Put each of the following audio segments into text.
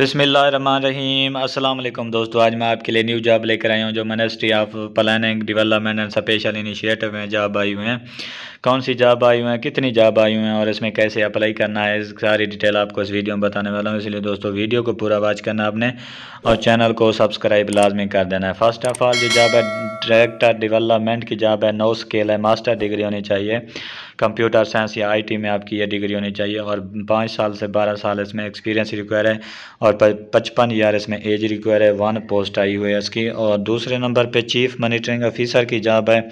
बिसमीम अल्लाम दोस्तों आज मैं आपके लिए न्यू जॉब लेकर आई हूँ जो ministry of planning development and special initiative में जॉब आई हुए हैं कौन सी जॉब आई हुई हैं कितनी जॉब आई हुई हैं और इसमें कैसे अप्लाई करना है सारी डिटेल आपको इस वीडियो में बताने वाला हूँ इसलिए दोस्तों वीडियो को पूरा वॉच करना आपने और चैनल को सब्सक्राइब लाजमी कर देना है फर्स्ट ऑफ ऑल जो जॉब है डायरेक्टर डेवलपमेंट की जॉब है नो स्केल है मास्टर डिग्री होनी चाहिए कंप्यूटर साइंस या टी में आपकी ये डिग्री होनी चाहिए और पाँच साल से बारह साल इसमें एक्सपीरियंस रिक्वायर है और पचपन यार इसमें एज रिक्वायर है वन पोस्ट आई हुई है इसकी और दूसरे नंबर पे चीफ मनीटरिंग ऑफिसर की जॉब है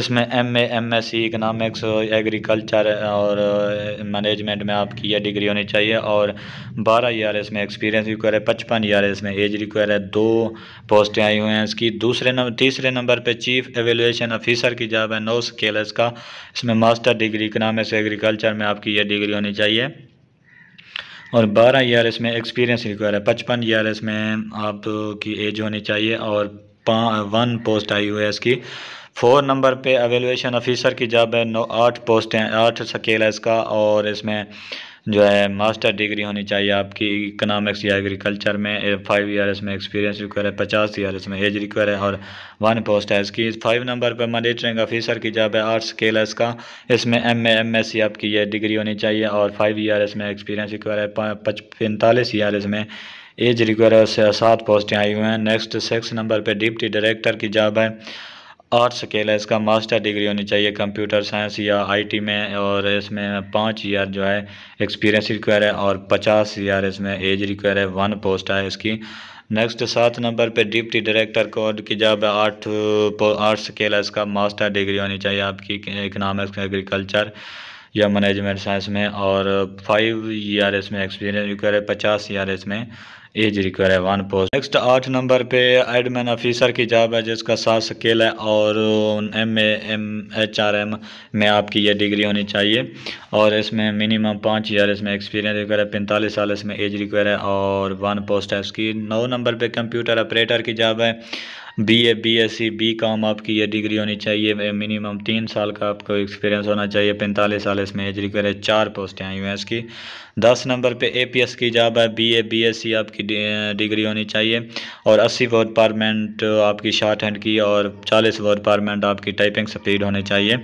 इसमें M A M S C economics agriculture और मैनेजमेंट में आपकी यह डिग्री होनी चाहिए और बारह ईयर इसमें एक्सपीरियंस रिक्वायर है पचपन ईयर इसमें एज रिक्वायर है दो पोस्टें आई हुई हैं इसकी दूसरे नंबर तीसरे नंबर पे चीफ एवेलुएशन ऑफिसर की जॉब है नौ स्केल का इसमें मास्टर डिग्री इकनॉमिक्स एग्रीकल्चर में आपकी यह डिग्री होनी चाहिए और बारह ईयर इसमें एक्सपीरियंस रिक्वायर है पचपन ईयर इसमें आपकी एज होनी चाहिए और वन पोस्ट आई हुई है इसकी फोर नंबर पे अवेलुएशन ऑफिसर की जॉब है नौ आठ पोस्ट हैं आठ स्केल है इसका और इसमें जो है मास्टर डिग्री होनी चाहिए आपकी इकनॉमिक्स या एग्रीकल्चर में फाइव ईयर्स में एक्सपीरियंस रिक्वायर है पचास ईयर्स में एज रिक्वायर है और वन पोस्ट है इसकी फाइव नंबर पर मॉनिटरिंग ऑफिसर की जॉब है आर्ट्स स्केल है इसका इसमें M A M S C आपकी ये डिग्री होनी चाहिए और फाइव ईयर्स में एक्सपीरियंस रिक्वायर है पैंतालीस ईयर्स में एज रिक्वायर है सात पोस्टें आई हुई हैं नेक्स्ट सिक्स नंबर पर डिप्टी डायरेक्टर की जॉब है आर्ट स्केल है इसका मास्टर डिग्री होनी चाहिए कंप्यूटर साइंस या आईटी में और इसमें पाँच ईयर जो है एक्सपीरियंस रिक्वायर है और पचास ईयर इसमें एज रिक्वायर है वन पोस्ट है इसकी नेक्स्ट सात नंबर पे डिप्टी डायरेक्टर कोड की जब आर्ट आर्ट स्केल है इसका मास्टर डिग्री होनी चाहिए आपकी इकनॉमिक्स एग्रीकल्चर या मैनेजमेंट साइंस में और फाइव ईयर इसमें एक्सपीरियंस रिक्वायर है पचास ईयर इसमें एज रिक्वायर है वन पोस्ट नेक्स्ट आठ नंबर पे एडमिन ऑफिसर की जॉब है जिसका सात स्केल है और M A M H R M में आपकी ये डिग्री होनी चाहिए और इसमें मिनिमम पाँच ईयर इसमें एक्सपीरियंस रिक्वायर है पैंतालीस साल इसमें एज रिक्वायर है और वन पोस्ट है उसकी नौ नंबर पर कंप्यूटर ऑपरेटर की जॉब है बीए बीएससी बीकॉम आपकी ये डिग्री होनी चाहिए मिनिमम तीन साल का आपको एक्सपीरियंस होना चाहिए पैंतालीस साल इसमें एज रिक्वायर है चार पोस्टें आई हुई हैं इसकी दस नंबर पे एपीएस की जॉब है बीए बीएससी आपकी डिग्री होनी चाहिए और अस्सी वर्ड पारमेंट आपकी शार्ट हैंड की और चालीस वर्ड पारमेंट आपकी टाइपिंग स्पीड होनी चाहिए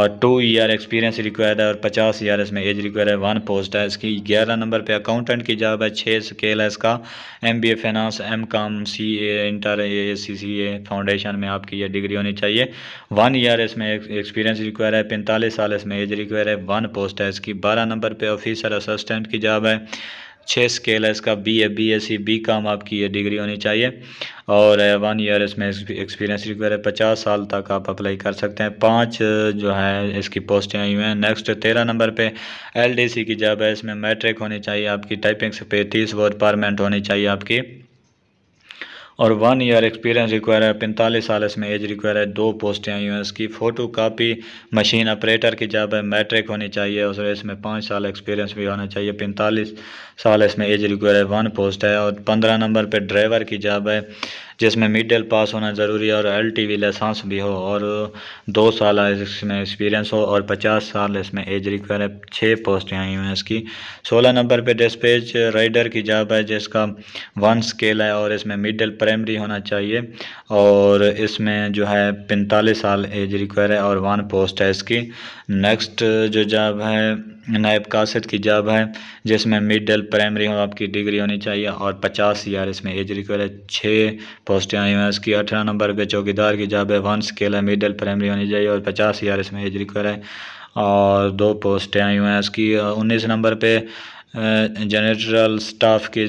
और टू ईयर एक्सपीरियंस रिक्वायर्ड है और पचास ईयर इसमें एज रिक्वायर है वन पोस्ट है इसकी ग्यारह नंबर पे अकाउंटेंट की जॉब है छः स्केल है इसका M B A finance M com C A inter A C C चाहिए फाउंडेशन में आपकी ये डिग्री होनी चाहिए वन ईयर इसमें एक्सपीरियंस रिक्वायर है पैंतालीस साल इसमें एज रिक्वायर है वन पोस्ट है इसकी बारह नंबर पर ऑफिसर असिस्टेंट की जॉब है छः स्केल है इसका B A B S C B com आपकी ये डिग्री होनी चाहिए और वन uh, ईयर इसमें एक्सपीरियंस रिक्वायर है पचास साल तक आप अप्लाई कर सकते हैं पाँच uh, जो है इसकी पोस्टें आई हुई हैं नेक्स्ट तेरह नंबर पे एल डी सी की जॉब है इसमें मैट्रिक होनी चाहिए आपकी टाइपिंग से पैंतीस वर्ड परमेंट होनी चाहिए आपकी और वन ईयर एक्सपीरियंस रिक्वायर है पैंतालीस साल इसमें एज रिक्वायर है दो पोस्टें आई हुई हैं इसकी फ़ोटो कापी मशीन ऑपरेटर की जॉब है मैट्रिक होनी चाहिए और इसमें पाँच साल एक्सपीरियंस भी होना चाहिए पैंतालीस साल इसमें एज रिक्वायर है वन पोस्ट है और पंद्रह नंबर पर ड्राइवर की जॉब है जिसमें मिडिल पास होना ज़रूरी है और एल टी वी लाइसेंस भी हो और दो साल इसमें एक्सपीरियंस हो और पचास साल इसमें एज रिक्वायर है छः पोस्टें आई हुई हैं इसकी सोलह नंबर पर डिस्पेच राइडर की जॉब है जिसका वन स्केल है और इसमें मिडिल प्राइमरी होना चाहिए और इसमें जो है पैंतालीस साल एज रिक्वायर है और वन पोस्ट है इसकी नेक्स्ट जो जॉब है नायब कासद की जॉब है जिसमें मिडल प्राइमरी हो आपकी डिग्री होनी चाहिए और पचास हज़ार इसमें एज रिक्वायर है छः पोस्टें आई हुई हैं उसकी अठारह नंबर पे चौकीदार की जॉब है वन स्केल है मिडल प्राइमरी होनी चाहिए और पचास हज़ार इसमें एज रिक्वायर है और दो पोस्टें आई हुई हैं उसकी उन्नीस नंबर पे जनरल स्टाफ की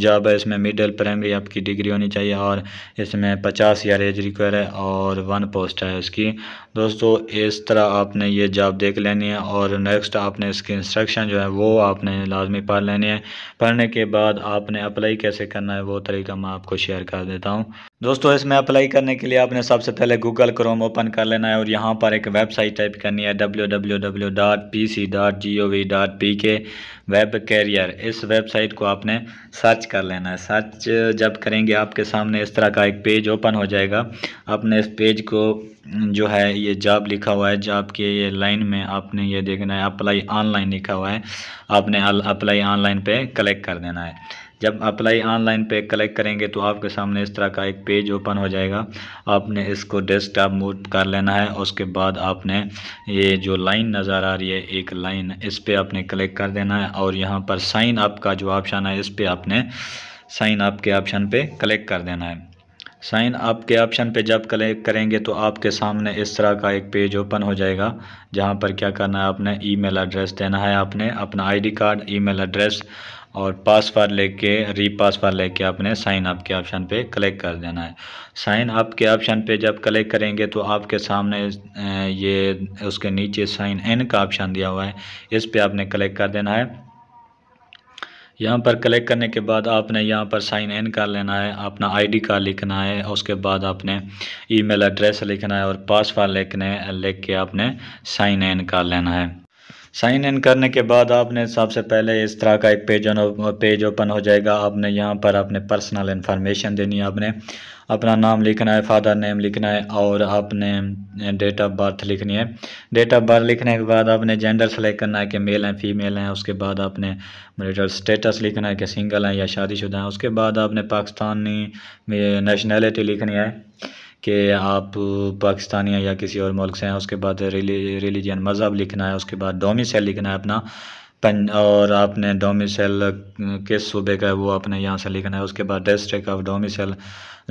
जॉब है इसमें मिडिल प्राइमरी आपकी डिग्री होनी चाहिए और इसमें पचास ईयर एज रिक्वायर है और वन पोस्ट है उसकी दोस्तों इस तरह आपने ये जॉब देख लेनी है और नेक्स्ट आपने इसकी इंस्ट्रक्शन जो है वो आपने लाजमी पढ़ लेनी है पढ़ने के बाद आपने अप्लाई कैसे करना है वो तरीका मैं आपको शेयर कर देता हूँ दोस्तों इसमें अप्लाई करने के लिए आपने सबसे पहले गूगल क्रोम ओपन कर लेना है और यहाँ पर एक वेबसाइट टाइप करनी है www.pc.gov.pk वेब कैरियर इस वेबसाइट को आपने सर्च कर लेना है सर्च जब करेंगे आपके सामने इस तरह का एक पेज ओपन हो जाएगा आपने इस पेज को जो है ये जॉब लिखा हुआ है जॉब के ये लाइन में आपने ये देखना है अप्लाई ऑनलाइन लिखा हुआ है आपने अप्लाई ऑनलाइन पर क्लिक कर देना है जब अप्लाई ऑनलाइन पे कलेक्ट करेंगे तो आपके सामने इस तरह का एक पेज ओपन हो जाएगा आपने इसको डेस्कटॉप मूव कर लेना है उसके बाद आपने ये जो लाइन नज़र आ रही है एक लाइन इस पर आपने कलेक्ट कर देना है और यहाँ पर साइन अप का जो ऑप्शन है इस पर आपने साइन अप के ऑप्शन पर कलेक्ट कर देना है साइन अप के ऑप्शन पे जब क्लिक करेंगे तो आपके सामने इस तरह का एक पेज ओपन हो जाएगा जहां पर क्या करना है आपने ईमेल एड्रेस देना है आपने अपना आईडी कार्ड ईमेल एड्रेस और पासवर्ड लेके री पासवर्ड लेके आपने साइन अप के ऑप्शन पे क्लिक कर देना है साइन अप के ऑप्शन पे जब क्लिक करेंगे तो आपके सामने ये उसके नीचे साइन इन का ऑप्शन दिया हुआ है इस पे आपने क्लिक कर देना है यहाँ पर क्लिक करने के बाद आपने यहाँ पर साइन इन कर लेना है अपना आईडी कार्ड लिखना है उसके बाद आपने ईमेल एड्रेस लिखना है और पासवर्ड लिखने लिख के आपने साइन इन कर लेना है साइन इन करने के बाद आपने सबसे पहले इस तरह का एक पेज पेज ओपन हो जाएगा आपने यहाँ पर अपने पर्सनल इन्फॉर्मेशन देनी है आपने अपना नाम लिखना है फादर नेम लिखना है और आपने डेट ऑफ बर्थ लिखनी है डेट ऑफ बर्थ लिखने के बाद आपने जेंडर सेलेक्ट करना है कि मेल हैं फीमेल हैं उसके बाद आपने मेरिटल स्टेटस लिखना है कि सिंगल हैं या शादीशुदा हैं उसके बाद आपने पाकिस्तानी नेशनैलिटी लिखनी है कि आप पाकिस्तानी हैं या किसी और मुल्क से हैं उसके बाद रिलीजन मज़हब लिखना है उसके बाद डोमिसल लिखना है अपना पन और आपने डोमिसल किस सूबे का है वो आपने यहाँ से लिखना है उसके बाद डिस्ट्रिक्ट ऑफ डोमिसल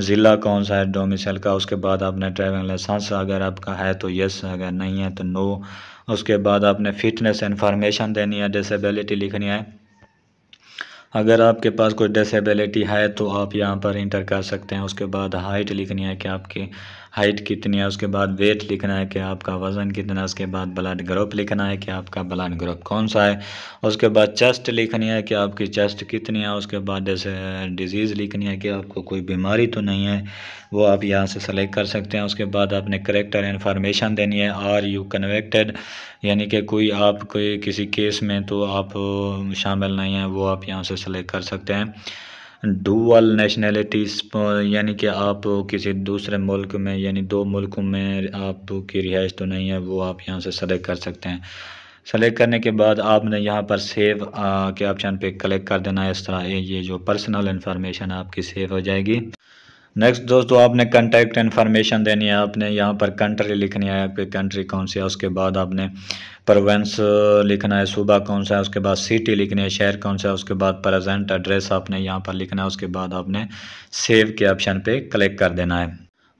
ज़िला कौन सा है डोमिसल का उसके बाद आपने ड्राइविंग लाइसेंस अगर आपका है तो यस अगर नहीं है तो नो उसके बाद आपने फ़िटनेस इंफॉर्मेशन देनी है डिसेबिलिटी लिखनी है अगर आपके पास कोई डिसेबिलिटी है तो आप यहाँ पर इंटर कर सकते हैं उसके बाद हाइट लिखनी है कि आपकी हाइट कितनी है उसके बाद वेट लिखना है कि आपका वज़न कितना है उसके बाद ब्लड ग्रुप लिखना है कि आपका ब्लड ग्रुप कौन सा है उसके बाद चेस्ट लिखनी है कि आपकी चेस्ट कितनी है उसके बाद जैसे डिज़ीज़ लिखनी है कि आपको कोई बीमारी तो नहीं है वो आप यहाँ से सेलेक्ट कर सकते हैं उसके बाद आपने करेक्टर इन्फॉर्मेशन देनी है आर यू कन्वेक्टेड यानी कि कोई आप कोई किसी केस में तो आप शामिल नहीं हैं वो आप यहाँ से सेलेक्ट कर सकते हैं डुअल नेशनलिटीज़ यानी कि आप किसी दूसरे मुल्क में यानी दो मुल्कों में आपकी रिहाइश तो नहीं है वो आप यहाँ से सेलेक्ट कर सकते हैं सेलेक्ट करने के बाद आपने यहाँ पर सेव के ऑप्शन पे क्लिक कर देना है इस तरह ये जो पर्सनल इन्फॉर्मेशन आपकी सेव हो जाएगी नेक्स्ट दोस्तों आपने कंटेक्ट इन्फॉर्मेशन देनी है आपने यहाँ पर कंट्री लिखनी है आपकी कंट्री कौन सी है उसके बाद आपने प्रोवेंस लिखना है सूबा कौन सा है उसके बाद सिटी लिखनी है शहर कौन सा है उसके बाद प्रेजेंट एड्रेस आपने यहाँ पर लिखना है उसके बाद आपने सेव के ऑप्शन पे क्लिक कर देना है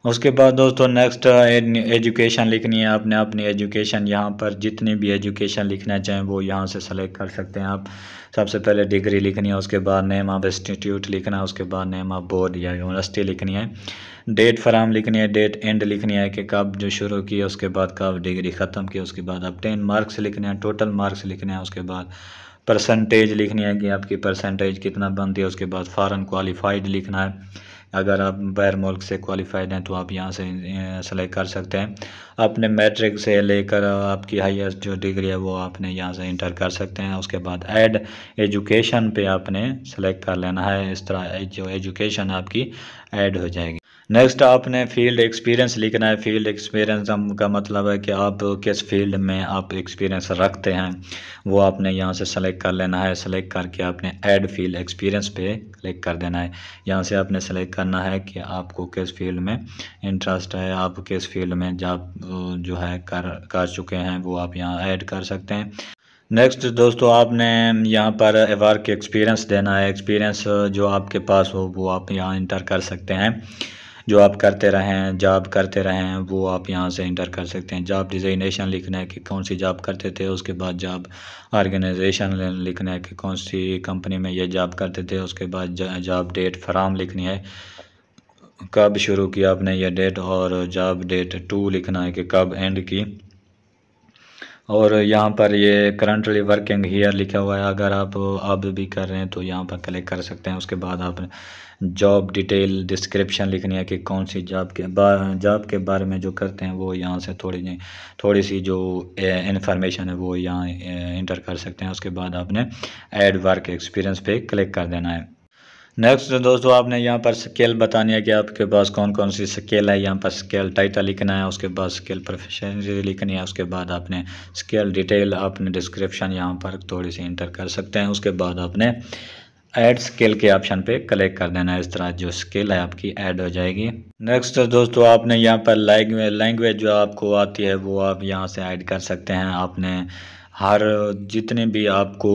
उसके बाद दोस्तों नेक्स्ट एजुकेशन uh, लिखनी है आपने अपनी एजुकेशन यहाँ पर जितनी भी एजुकेशन लिखना चाहें वो यहाँ से सेलेक्ट कर सकते हैं आप सबसे पहले डिग्री लिखनी है उसके बाद नेम ऑफ इंस्टीट्यूट लिखना है उसके बाद नेम ऑफ बोर्ड या यूनिवर्सिटी लिखनी है डेट फराम लिखनी है डेट एंड लिखनी है कि कब जो शुरू की उसके बाद कब डिग्री ख़त्म की उसके बाद आप टेन मार्क्स लिखने हैं टोटल मार्क्स लिखने हैं उसके बाद परसेंटेज लिखनी है कि आपकी परसेंटेज कितना बनती है उसके बाद फ़ारन क्वालिफाइड लिखना है अगर आप बैर मुल्क से क्वालिफाइड हैं तो आप यहाँ से सेलेक्ट कर सकते हैं अपने मैट्रिक से लेकर आपकी हाईएस्ट जो डिग्री है वो आपने यहाँ से इंटर कर सकते हैं उसके बाद ऐड एजुकेशन पे आपने सेलेक्ट कर लेना है इस तरह जो एजुकेशन आपकी ऐड हो जाएगी नेक्स्ट आपने फील्ड एक्सपीरियंस लिखना है फील्ड एक्सपीरियंस का मतलब है कि आप किस फील्ड में आप एक्सपीरियंस रखते हैं वो आपने यहाँ से सेलेक्ट कर लेना है सेलेक्ट करके आपने ऐड फील्ड एक्सपीरियंस पे क्लिक कर देना है यहाँ से आपने सेलेक्ट करना है कि आपको किस फील्ड में इंटरेस्ट है आप किस फील्ड में जब जो है कर कर चुके हैं वो आप यहाँ ऐड कर सकते हैं नेक्स्ट दोस्तों आपने यहाँ पर वर्क एक्सपीरियंस देना है एक्सपीरियंस जो आपके पास हो वो आप यहाँ इंटर कर सकते हैं जो आप करते रहें जॉब करते रहें वो आप यहाँ से इंटर कर सकते हैं जॉब डिजाइनेशन लिखना है कि कौन सी जॉब करते थे उसके बाद जॉब ऑर्गेनाइजेशन लिखना है कि कौन सी कंपनी में ये जॉब करते थे उसके बाद जॉब डेट फराम लिखनी है कब शुरू किया आपने यह डेट और जॉब डेट टू लिखना है कि कब एंड की और यहाँ पर ये करंटली वर्किंग हीयर लिखा हुआ है अगर आप अब भी कर रहे हैं तो यहाँ पर क्लिक कर सकते हैं उसके बाद आप जॉब डिटेल डिस्क्रिप्शन लिखनी है कि कौन सी जॉब के जॉब के बारे में जो करते हैं वो यहाँ से थोड़ी थोड़ी सी जो इन्फॉर्मेशन है वो यहाँ इंटर कर सकते हैं उसके बाद आपने एड वर्क एक्सपीरियंस पे क्लिक कर देना है नेक्स्ट दोस्तों आपने यहाँ पर स्केल बतानी है कि आपके पास कौन कौन सी स्केल है यहाँ पर स्केल टाइटल लिखना है उसके बाद स्केल प्रोफेशनली लिखनी है उसके बाद आपने स्केल डिटेल आपने डिस्क्रिप्शन यहाँ पर थोड़ी सी इंटर कर सकते हैं उसके बाद आपने ऐड स्केल के ऑप्शन पे क्लिक कर देना इस तरह जो स्केल है आपकी ऐड हो जाएगी नेक्स्ट दोस्तों आपने यहाँ पर लैंग्वेज लैंग्वेज जो आपको आती है वो आप यहाँ से ऐड कर सकते हैं आपने हर जितने भी आपको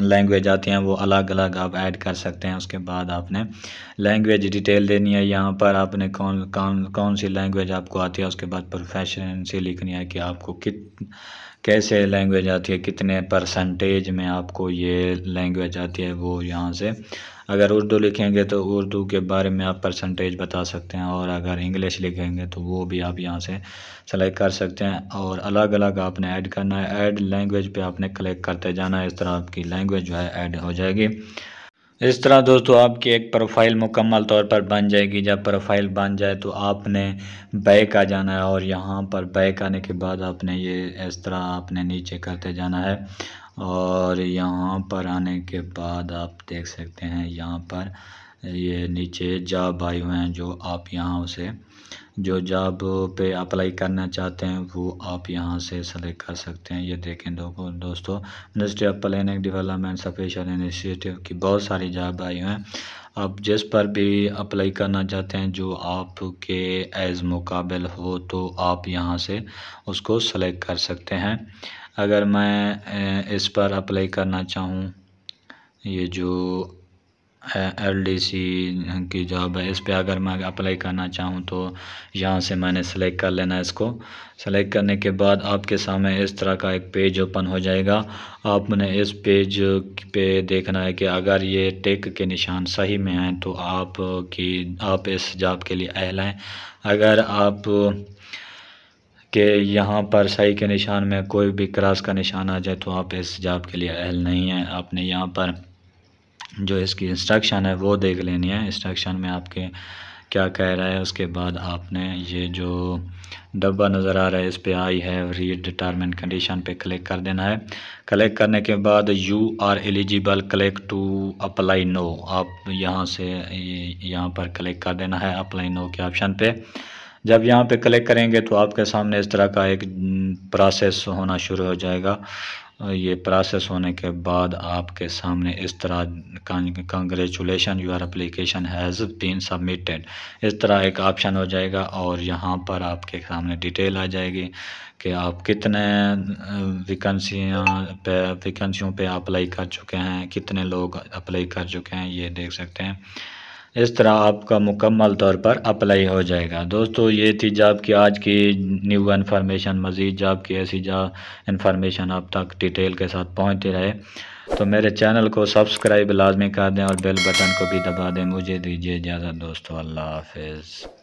लैंग्वेज आती हैं वो अलग अलग आप ऐड कर सकते हैं उसके बाद आपने लैंग्वेज डिटेल देनी है यहाँ पर आपने कौन कौन कौन सी लैंग्वेज आपको आती है उसके बाद प्रोफेशन से लिखनी है कि आपको कित कैसे लैंग्वेज आती है कितने परसेंटेज में आपको ये लैंग्वेज आती है वो यहाँ से अगर उर्दू लिखेंगे तो उर्दू के बारे में आप परसेंटेज बता सकते हैं और अगर इंग्लिश लिखेंगे तो वो भी आप यहाँ से सेलेक्ट कर सकते हैं और अलग अलग आपने ऐड करना है ऐड लैंग्वेज पे आपने क्लिक करते जाना है इस तरह आपकी लैंग्वेज जो है ऐड हो जाएगी इस तरह दोस्तों आपकी एक प्रोफाइल मुकम्मल तौर पर बन जाएगी जब प्रोफाइल बन जाए तो आपने बैक आ जाना है और यहाँ पर बैक आने के बाद आपने ये इस तरह आपने नीचे करते जाना है और यहाँ पर आने के बाद आप देख सकते हैं यहाँ पर ये नीचे जा भाई हुए हैं जो आप यहाँ उसे जो जॉब पे अप्लाई करना चाहते हैं वो आप यहाँ से सेलेक्ट कर सकते हैं ये देखें दो, दोस्तों ministry of planning development special initiative की बहुत सारी जॉब आई हैं आप जिस पर भी अप्लाई करना चाहते हैं जो आपके एज़ मुकाबल हो तो आप यहाँ से उसको सेलेक्ट कर सकते हैं अगर मैं इस पर अप्लाई करना चाहूँ ये जो एल डी सी की जॉब है इस पर अगर मैं अप्लाई करना चाहूँ तो यहाँ से मैंने सेलेक्ट कर लेना है इसको सेलेक्ट करने के बाद आपके सामने इस तरह का एक पेज ओपन हो जाएगा आपने इस पेज पे देखना है कि अगर ये टेक के निशान सही में हैं तो आप की आप इस जॉब के लिए अहल हैं अगर आप के यहाँ पर सही के निशान में कोई भी क्रॉस का निशान आ जाए तो आप इस जॉब के लिए अहल नहीं हैं आपने यहाँ पर जो इसकी इंस्ट्रक्शन है वो देख लेनी है इंस्ट्रक्शन में आपके क्या कह रहा है उसके बाद आपने ये जो डब्बा नज़र आ रहा है इस पर आई है रीड डिटर्मेंट कंडीशन पे क्लिक कर देना है क्लिक करने के बाद you are eligible click to apply now आप यहाँ से यहाँ पर क्लिक कर देना है अप्लाई नो के ऑप्शन पे जब यहाँ पे क्लिक करेंगे तो आपके सामने इस तरह का एक प्रोसेस हम्म, होना शुरू हो जाएगा ये प्रोसेस होने के बाद आपके सामने इस तरह congratulation your application has been submitted इस तरह एक ऑप्शन हो जाएगा और यहाँ पर आपके सामने डिटेल आ जाएगी कि आप कितने वैकेंसियाँ पे वैकेंसियों पे अप्लाई कर चुके हैं कितने लोग अप्लाई कर चुके हैं ये देख सकते हैं इस तरह आपका मुकम्मल तौर पर अप्लाई हो जाएगा दोस्तों ये थी जॉब की आज की न्यू इन्फॉर्मेशन मज़ीद जॉब की ऐसी जॉब इन्फॉर्मेशन आप तक डिटेल के साथ पहुँचती रहे तो मेरे चैनल को सब्सक्राइब लाजमी कर दें और बेल बटन को भी दबा दें मुझे दीजिए इजाज़त दोस्तों अल्लाह हाफिज़